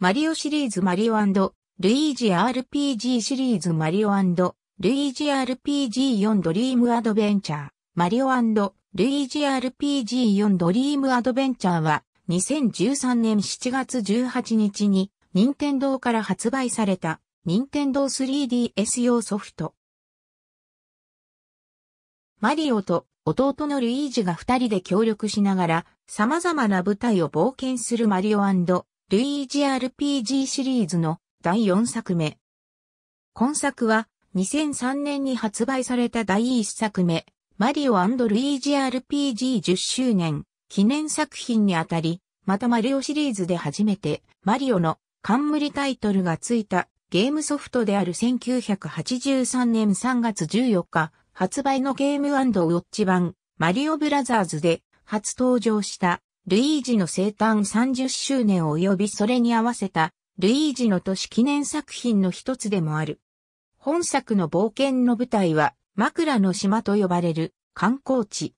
マリオシリーズマリオルイージ RPG シリーズマリオルイージ RPG4 ドリームアドベンチャーマリオルイージ RPG4 ドリームアドベンチャーは2013年7月18日に任天堂から発売された任天堂 3DS 用ソフト。マリオと弟のルイージが二人で協力しながら様々な舞台を冒険するマリオルイージ RPG シリーズの第4作目。今作は2003年に発売された第1作目、マリオルイージ RPG10 周年記念作品にあたり、またマリオシリーズで初めてマリオの冠タイトルがついたゲームソフトである1983年3月14日発売のゲームウォッチ版マリオブラザーズで初登場したルイージの生誕30周年及びそれに合わせた、ルイージの都市記念作品の一つでもある。本作の冒険の舞台は、枕の島と呼ばれる観光地。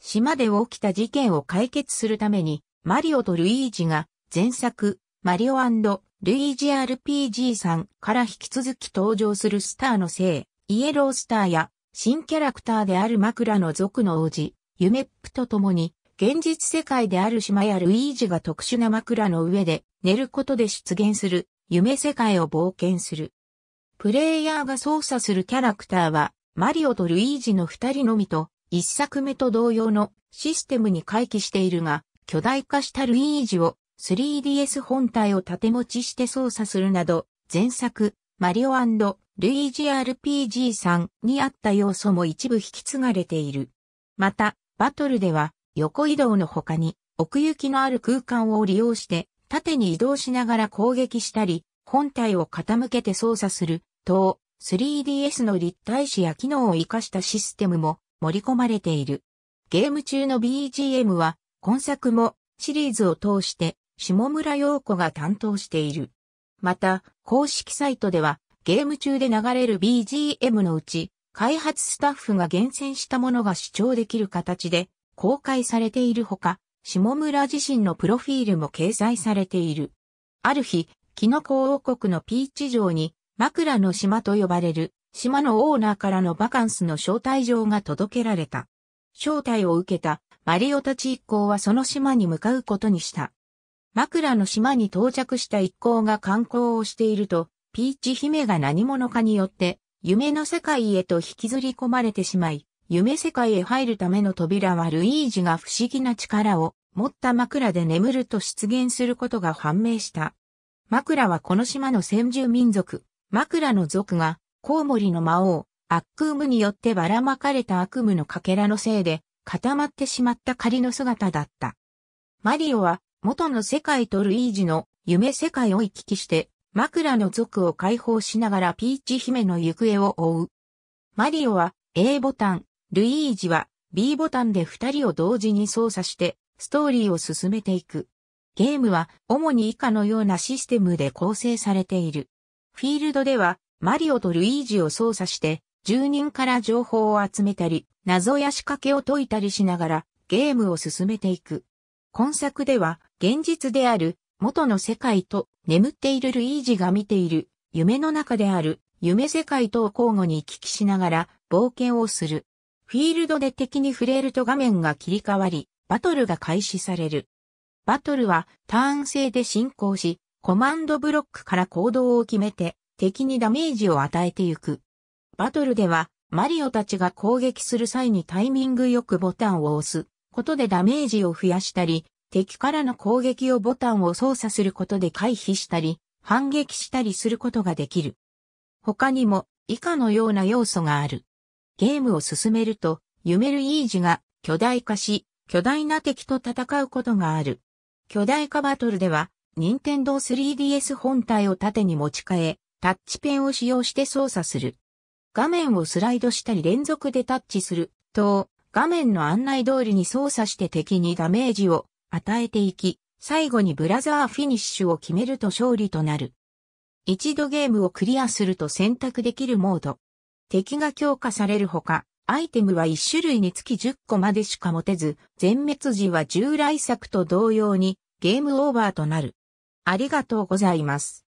島で起きた事件を解決するために、マリオとルイージが前作、マリオルイージ RPG さんから引き続き登場するスターのせい、イエロースターや新キャラクターである枕の族の王子、ユメップと共に現実世界である島やルイージが特殊な枕の上で寝ることで出現する夢世界を冒険する。プレイヤーが操作するキャラクターはマリオとルイージの二人のみと一作目と同様のシステムに回帰しているが巨大化したルイージを 3DS 本体を縦持ちして操作するなど前作マリオルイージ RPG さんにあった要素も一部引き継がれている。また、バトルでは、横移動の他に奥行きのある空間を利用して縦に移動しながら攻撃したり、本体を傾けて操作する、等、3DS の立体視や機能を活かしたシステムも盛り込まれている。ゲーム中の BGM は、今作もシリーズを通して下村陽子が担当している。また、公式サイトでは、ゲーム中で流れる BGM のうち、開発スタッフが厳選したものが視聴できる形で公開されているほか、下村自身のプロフィールも掲載されている。ある日、キノコ王国のピーチ城に、枕の島と呼ばれる、島のオーナーからのバカンスの招待状が届けられた。招待を受けたマリオたち一行はその島に向かうことにした。枕の島に到着した一行が観光をしていると、ピーチ姫が何者かによって夢の世界へと引きずり込まれてしまい、夢世界へ入るための扉はルイージが不思議な力を持った枕で眠ると出現することが判明した。枕はこの島の先住民族、枕の族がコウモリの魔王、アックームによってばらまかれた悪夢のかけらのせいで固まってしまった仮の姿だった。マリオは元の世界とルイージの夢世界を行き来して枕の族を解放しながらピーチ姫の行方を追う。マリオは A ボタン、ルイージは B ボタンで二人を同時に操作してストーリーを進めていく。ゲームは主に以下のようなシステムで構成されている。フィールドではマリオとルイージを操作して住人から情報を集めたり、謎や仕掛けを解いたりしながらゲームを進めていく。今作では現実である元の世界と眠っているルイージが見ている夢の中である夢世界と交互に行き来しながら冒険をする。フィールドで敵に触れると画面が切り替わり、バトルが開始される。バトルはターン制で進行し、コマンドブロックから行動を決めて敵にダメージを与えていく。バトルではマリオたちが攻撃する際にタイミングよくボタンを押すことでダメージを増やしたり、敵からの攻撃をボタンを操作することで回避したり、反撃したりすることができる。他にも以下のような要素がある。ゲームを進めると、ユメルイージが巨大化し、巨大な敵と戦うことがある。巨大化バトルでは、任天堂 3DS 本体を縦に持ち替え、タッチペンを使用して操作する。画面をスライドしたり連続でタッチすると、画面の案内通りに操作して敵にダメージを与えていき、最後にブラザーフィニッシュを決めると勝利となる。一度ゲームをクリアすると選択できるモード。敵が強化されるほか、アイテムは1種類につき10個までしか持てず、全滅時は従来作と同様にゲームオーバーとなる。ありがとうございます。